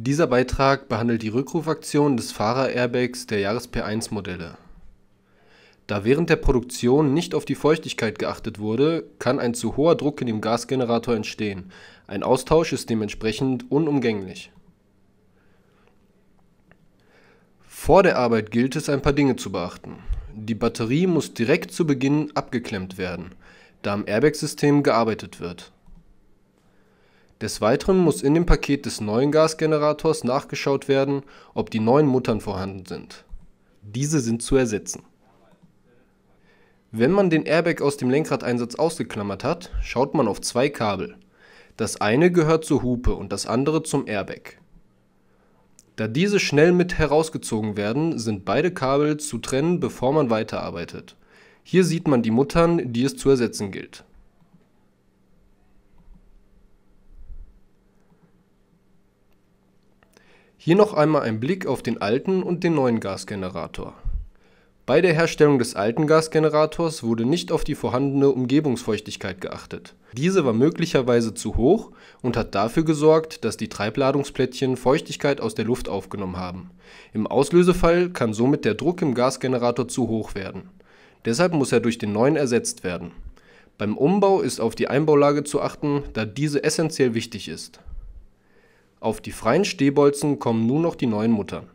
Dieser Beitrag behandelt die Rückrufaktion des Fahrer-Airbags der Jahres-P1-Modelle. Da während der Produktion nicht auf die Feuchtigkeit geachtet wurde, kann ein zu hoher Druck in dem Gasgenerator entstehen. Ein Austausch ist dementsprechend unumgänglich. Vor der Arbeit gilt es, ein paar Dinge zu beachten. Die Batterie muss direkt zu Beginn abgeklemmt werden, da am Airbag-System gearbeitet wird. Des Weiteren muss in dem Paket des neuen Gasgenerators nachgeschaut werden, ob die neuen Muttern vorhanden sind. Diese sind zu ersetzen. Wenn man den Airbag aus dem Lenkradeinsatz ausgeklammert hat, schaut man auf zwei Kabel. Das eine gehört zur Hupe und das andere zum Airbag. Da diese schnell mit herausgezogen werden, sind beide Kabel zu trennen, bevor man weiterarbeitet. Hier sieht man die Muttern, die es zu ersetzen gilt. Hier noch einmal ein Blick auf den alten und den neuen Gasgenerator. Bei der Herstellung des alten Gasgenerators wurde nicht auf die vorhandene Umgebungsfeuchtigkeit geachtet. Diese war möglicherweise zu hoch und hat dafür gesorgt, dass die Treibladungsplättchen Feuchtigkeit aus der Luft aufgenommen haben. Im Auslösefall kann somit der Druck im Gasgenerator zu hoch werden. Deshalb muss er durch den neuen ersetzt werden. Beim Umbau ist auf die Einbaulage zu achten, da diese essentiell wichtig ist. Auf die freien Stehbolzen kommen nur noch die neuen Muttern